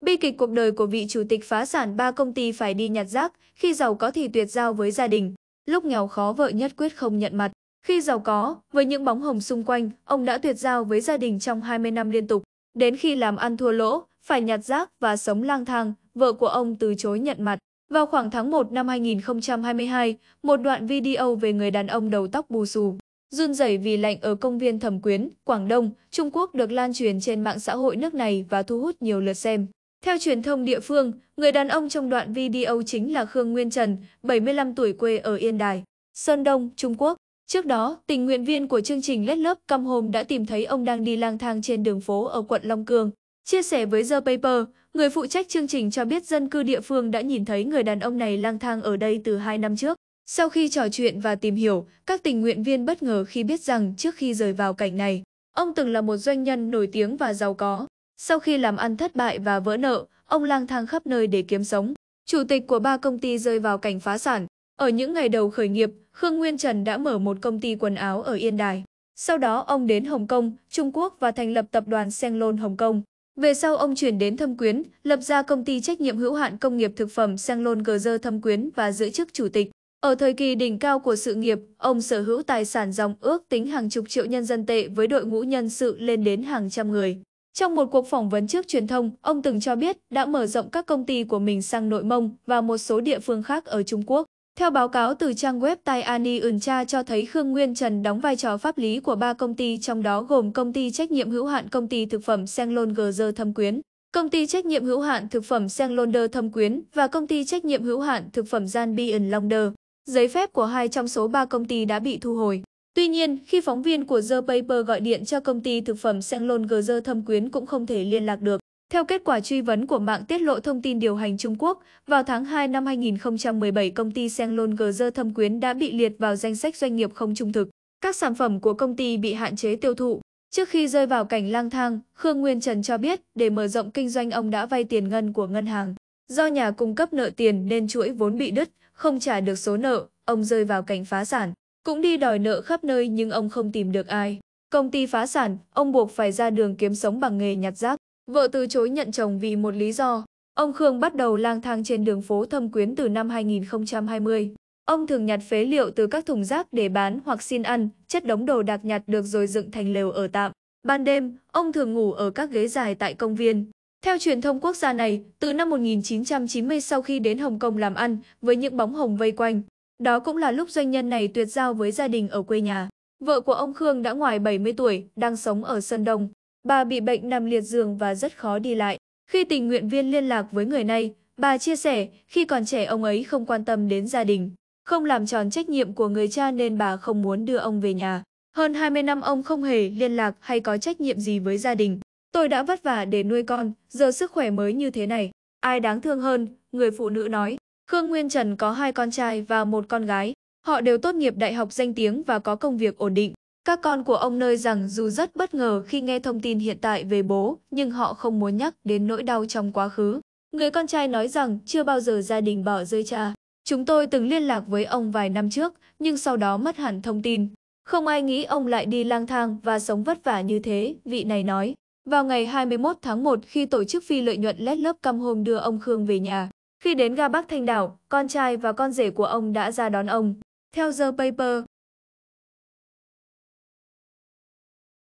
Bi kịch cuộc đời của vị chủ tịch phá sản ba công ty phải đi nhặt rác, khi giàu có thì tuyệt giao với gia đình, lúc nghèo khó vợ nhất quyết không nhận mặt. Khi giàu có, với những bóng hồng xung quanh, ông đã tuyệt giao với gia đình trong 20 năm liên tục. Đến khi làm ăn thua lỗ, phải nhặt rác và sống lang thang, vợ của ông từ chối nhận mặt. Vào khoảng tháng 1 năm 2022, một đoạn video về người đàn ông đầu tóc bù xù, run rẩy vì lạnh ở công viên Thẩm Quyến, Quảng Đông, Trung Quốc được lan truyền trên mạng xã hội nước này và thu hút nhiều lượt xem. Theo truyền thông địa phương, người đàn ông trong đoạn video chính là Khương Nguyên Trần, 75 tuổi quê ở Yên Đài, Sơn Đông, Trung Quốc. Trước đó, tình nguyện viên của chương trình Let Love Come Home đã tìm thấy ông đang đi lang thang trên đường phố ở quận Long Cương. Chia sẻ với The Paper, người phụ trách chương trình cho biết dân cư địa phương đã nhìn thấy người đàn ông này lang thang ở đây từ 2 năm trước. Sau khi trò chuyện và tìm hiểu, các tình nguyện viên bất ngờ khi biết rằng trước khi rời vào cảnh này, ông từng là một doanh nhân nổi tiếng và giàu có. Sau khi làm ăn thất bại và vỡ nợ, ông lang thang khắp nơi để kiếm sống. Chủ tịch của ba công ty rơi vào cảnh phá sản. Ở những ngày đầu khởi nghiệp, Khương Nguyên Trần đã mở một công ty quần áo ở Yên Đài. Sau đó ông đến Hồng Kông, Trung Quốc và thành lập tập đoàn Senlon Hồng Kông. Về sau ông chuyển đến Thâm Quyến, lập ra công ty trách nhiệm hữu hạn công nghiệp thực phẩm Senlon Gờ Thâm Quyến và giữ chức chủ tịch. Ở thời kỳ đỉnh cao của sự nghiệp, ông sở hữu tài sản dòng ước tính hàng chục triệu nhân dân tệ với đội ngũ nhân sự lên đến hàng trăm người. Trong một cuộc phỏng vấn trước truyền thông, ông từng cho biết đã mở rộng các công ty của mình sang Nội Mông và một số địa phương khác ở Trung Quốc. Theo báo cáo từ trang web Tai Ani Uncha cho thấy Khương Nguyên Trần đóng vai trò pháp lý của ba công ty trong đó gồm công ty trách nhiệm hữu hạn công ty thực phẩm Senglon Gờ Thâm Quyến, công ty trách nhiệm hữu hạn thực phẩm Senglonder Thâm Quyến và công ty trách nhiệm hữu hạn thực phẩm Gian Bian Longder. Giấy phép của hai trong số ba công ty đã bị thu hồi. Tuy nhiên, khi phóng viên của The Paper gọi điện cho công ty thực phẩm Senglong Gzer thâm quyến cũng không thể liên lạc được. Theo kết quả truy vấn của mạng tiết lộ thông tin điều hành Trung Quốc, vào tháng 2 năm 2017 công ty Senglong Gzer thâm quyến đã bị liệt vào danh sách doanh nghiệp không trung thực. Các sản phẩm của công ty bị hạn chế tiêu thụ. Trước khi rơi vào cảnh lang thang, Khương Nguyên Trần cho biết để mở rộng kinh doanh ông đã vay tiền ngân của ngân hàng. Do nhà cung cấp nợ tiền nên chuỗi vốn bị đứt, không trả được số nợ, ông rơi vào cảnh phá sản. Cũng đi đòi nợ khắp nơi nhưng ông không tìm được ai. Công ty phá sản, ông buộc phải ra đường kiếm sống bằng nghề nhặt rác. Vợ từ chối nhận chồng vì một lý do. Ông Khương bắt đầu lang thang trên đường phố Thâm Quyến từ năm 2020. Ông thường nhặt phế liệu từ các thùng rác để bán hoặc xin ăn, chất đống đồ đạc nhặt được rồi dựng thành lều ở tạm. Ban đêm, ông thường ngủ ở các ghế dài tại công viên. Theo truyền thông quốc gia này, từ năm 1990 sau khi đến Hồng Kông làm ăn, với những bóng hồng vây quanh, đó cũng là lúc doanh nhân này tuyệt giao với gia đình ở quê nhà. Vợ của ông Khương đã ngoài 70 tuổi, đang sống ở Sơn Đông. Bà bị bệnh nằm liệt giường và rất khó đi lại. Khi tình nguyện viên liên lạc với người này, bà chia sẻ khi còn trẻ ông ấy không quan tâm đến gia đình, không làm tròn trách nhiệm của người cha nên bà không muốn đưa ông về nhà. Hơn 20 năm ông không hề liên lạc hay có trách nhiệm gì với gia đình. Tôi đã vất vả để nuôi con, giờ sức khỏe mới như thế này. Ai đáng thương hơn, người phụ nữ nói. Khương Nguyên Trần có hai con trai và một con gái, họ đều tốt nghiệp đại học danh tiếng và có công việc ổn định. Các con của ông nơi rằng dù rất bất ngờ khi nghe thông tin hiện tại về bố, nhưng họ không muốn nhắc đến nỗi đau trong quá khứ. Người con trai nói rằng chưa bao giờ gia đình bỏ rơi cha. Chúng tôi từng liên lạc với ông vài năm trước, nhưng sau đó mất hẳn thông tin. Không ai nghĩ ông lại đi lang thang và sống vất vả như thế, vị này nói. Vào ngày 21 tháng 1 khi tổ chức phi lợi nhuận Let Love Come Home đưa ông Khương về nhà, khi đến ga Bắc Thanh Đảo, con trai và con rể của ông đã ra đón ông. Theo The Paper,